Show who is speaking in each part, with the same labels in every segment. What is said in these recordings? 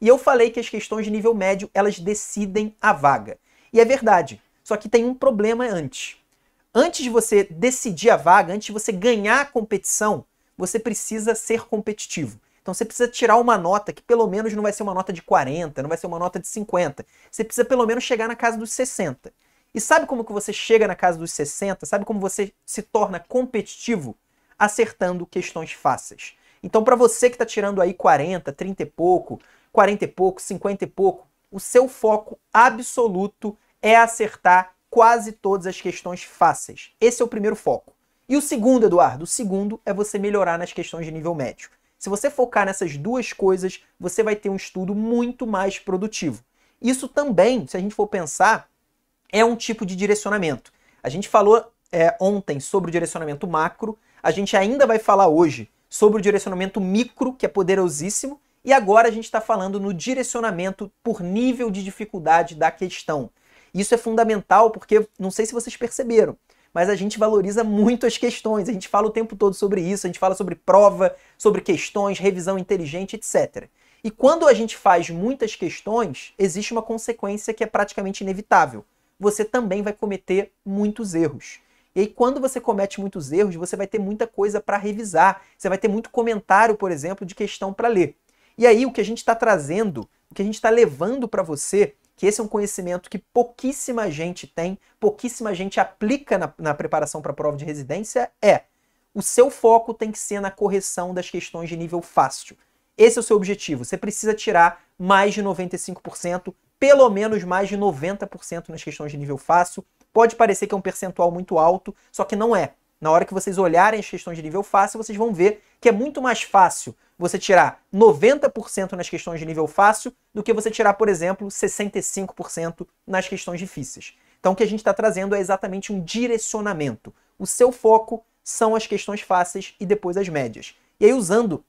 Speaker 1: E eu falei que as questões de nível médio, elas decidem a vaga. E é verdade, só que tem um problema antes. Antes de você decidir a vaga, antes de você ganhar a competição, você precisa ser competitivo. Então você precisa tirar uma nota que pelo menos não vai ser uma nota de 40, não vai ser uma nota de 50. Você precisa pelo menos chegar na casa dos 60. E sabe como que você chega na casa dos 60? Sabe como você se torna competitivo? Acertando questões fáceis. Então para você que está tirando aí 40, 30 e pouco, 40 e pouco, 50 e pouco, o seu foco absoluto é acertar quase todas as questões fáceis. Esse é o primeiro foco. E o segundo, Eduardo, o segundo é você melhorar nas questões de nível médio. Se você focar nessas duas coisas, você vai ter um estudo muito mais produtivo. Isso também, se a gente for pensar, é um tipo de direcionamento. A gente falou é, ontem sobre o direcionamento macro, a gente ainda vai falar hoje sobre o direcionamento micro, que é poderosíssimo, e agora a gente está falando no direcionamento por nível de dificuldade da questão. Isso é fundamental porque, não sei se vocês perceberam, mas a gente valoriza muito as questões. A gente fala o tempo todo sobre isso, a gente fala sobre prova, sobre questões, revisão inteligente, etc. E quando a gente faz muitas questões, existe uma consequência que é praticamente inevitável. Você também vai cometer muitos erros. E aí, quando você comete muitos erros, você vai ter muita coisa para revisar. Você vai ter muito comentário, por exemplo, de questão para ler. E aí o que a gente está trazendo, o que a gente está levando para você, que esse é um conhecimento que pouquíssima gente tem, pouquíssima gente aplica na, na preparação para a prova de residência, é o seu foco tem que ser na correção das questões de nível fácil. Esse é o seu objetivo. Você precisa tirar mais de 95%, pelo menos mais de 90% nas questões de nível fácil. Pode parecer que é um percentual muito alto, só que não é. Na hora que vocês olharem as questões de nível fácil, vocês vão ver que é muito mais fácil você tirar 90% nas questões de nível fácil do que você tirar, por exemplo, 65% nas questões difíceis. Então, o que a gente está trazendo é exatamente um direcionamento. O seu foco são as questões fáceis e depois as médias. E aí, usando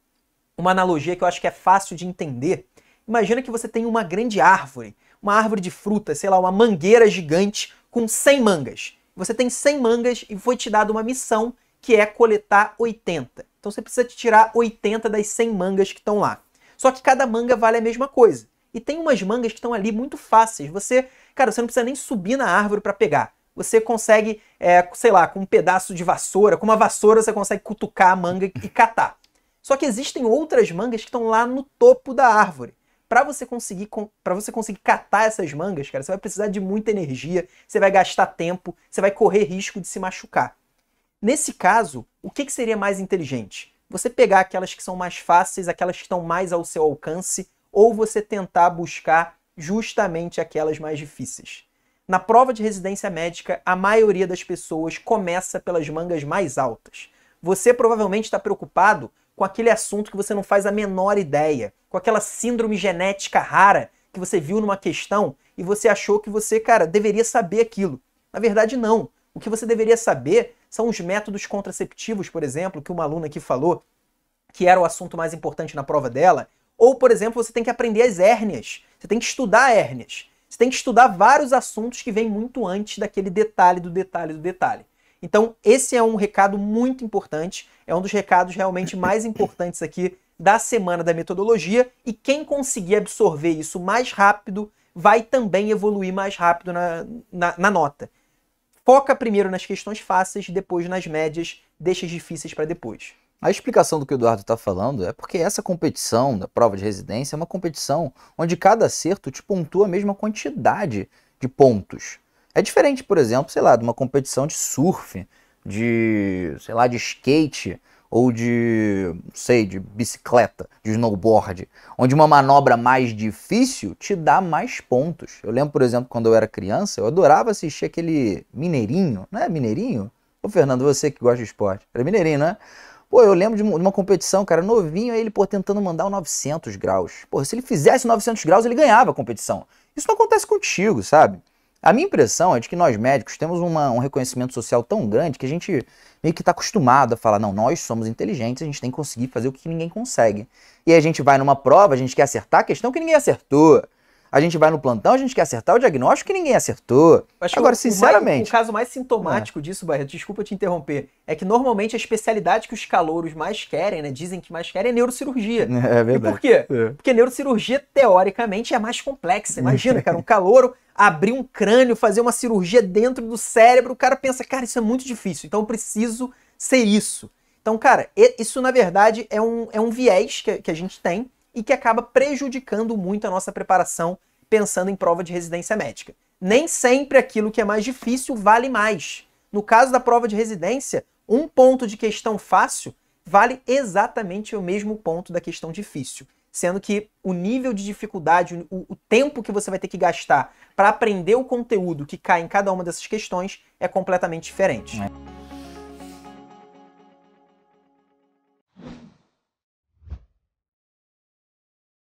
Speaker 1: uma analogia que eu acho que é fácil de entender, imagina que você tem uma grande árvore, uma árvore de frutas, sei lá, uma mangueira gigante com 100 mangas. Você tem 100 mangas e foi te dado uma missão que é coletar 80. Então você precisa tirar 80 das 100 mangas que estão lá. Só que cada manga vale a mesma coisa. E tem umas mangas que estão ali muito fáceis. Você, cara, você não precisa nem subir na árvore para pegar. Você consegue, é, sei lá, com um pedaço de vassoura, com uma vassoura você consegue cutucar a manga e catar. Só que existem outras mangas que estão lá no topo da árvore para você conseguir para você conseguir catar essas mangas, cara, você vai precisar de muita energia, você vai gastar tempo, você vai correr risco de se machucar. Nesse caso, o que, que seria mais inteligente? Você pegar aquelas que são mais fáceis, aquelas que estão mais ao seu alcance, ou você tentar buscar justamente aquelas mais difíceis. Na prova de residência médica, a maioria das pessoas começa pelas mangas mais altas. Você provavelmente está preocupado com aquele assunto que você não faz a menor ideia com aquela síndrome genética rara que você viu numa questão e você achou que você, cara, deveria saber aquilo. Na verdade, não. O que você deveria saber são os métodos contraceptivos, por exemplo, que uma aluna aqui falou, que era o assunto mais importante na prova dela. Ou, por exemplo, você tem que aprender as hérnias. Você tem que estudar hérnias. Você tem que estudar vários assuntos que vêm muito antes daquele detalhe do detalhe do detalhe. Então, esse é um recado muito importante, é um dos recados realmente mais importantes aqui da semana da metodologia e quem conseguir absorver isso mais rápido vai também evoluir mais rápido na, na, na nota. Foca primeiro nas questões fáceis, depois nas médias, deixa as difíceis para depois.
Speaker 2: A explicação do que o Eduardo está falando é porque essa competição da prova de residência é uma competição onde cada acerto te pontua a mesma quantidade de pontos. É diferente, por exemplo, sei lá, de uma competição de surf, de, sei lá, de skate, ou de, não sei, de bicicleta, de snowboard, onde uma manobra mais difícil te dá mais pontos. Eu lembro, por exemplo, quando eu era criança, eu adorava assistir aquele Mineirinho, não é Mineirinho? Ô Fernando, você que gosta de esporte, era Mineirinho, né? Pô, eu lembro de uma competição, cara, novinho, aí ele, pô, tentando mandar o 900 graus. Pô, se ele fizesse 900 graus, ele ganhava a competição. Isso não acontece contigo, sabe? A minha impressão é de que nós médicos temos uma, um reconhecimento social tão grande que a gente meio que está acostumado a falar, não, nós somos inteligentes, a gente tem que conseguir fazer o que ninguém consegue. E aí a gente vai numa prova, a gente quer acertar a questão que ninguém acertou. A gente vai no plantão, a gente quer acertar o diagnóstico que ninguém acertou. Acho Agora, sinceramente. O, mais, o
Speaker 1: caso mais sintomático é. disso, Barreto, desculpa te interromper, é que normalmente a especialidade que os calouros mais querem, né? Dizem que mais querem é neurocirurgia. É, é verdade. E por quê? É. Porque neurocirurgia, teoricamente, é mais complexa. Imagina, cara, um calouro abrir um crânio, fazer uma cirurgia dentro do cérebro, o cara pensa, cara, isso é muito difícil, então eu preciso ser isso. Então, cara, isso na verdade é um, é um viés que, que a gente tem e que acaba prejudicando muito a nossa preparação pensando em prova de residência médica. Nem sempre aquilo que é mais difícil vale mais. No caso da prova de residência, um ponto de questão fácil vale exatamente o mesmo ponto da questão difícil, sendo que o nível de dificuldade, o, o tempo que você vai ter que gastar para aprender o conteúdo que cai em cada uma dessas questões é completamente diferente. É.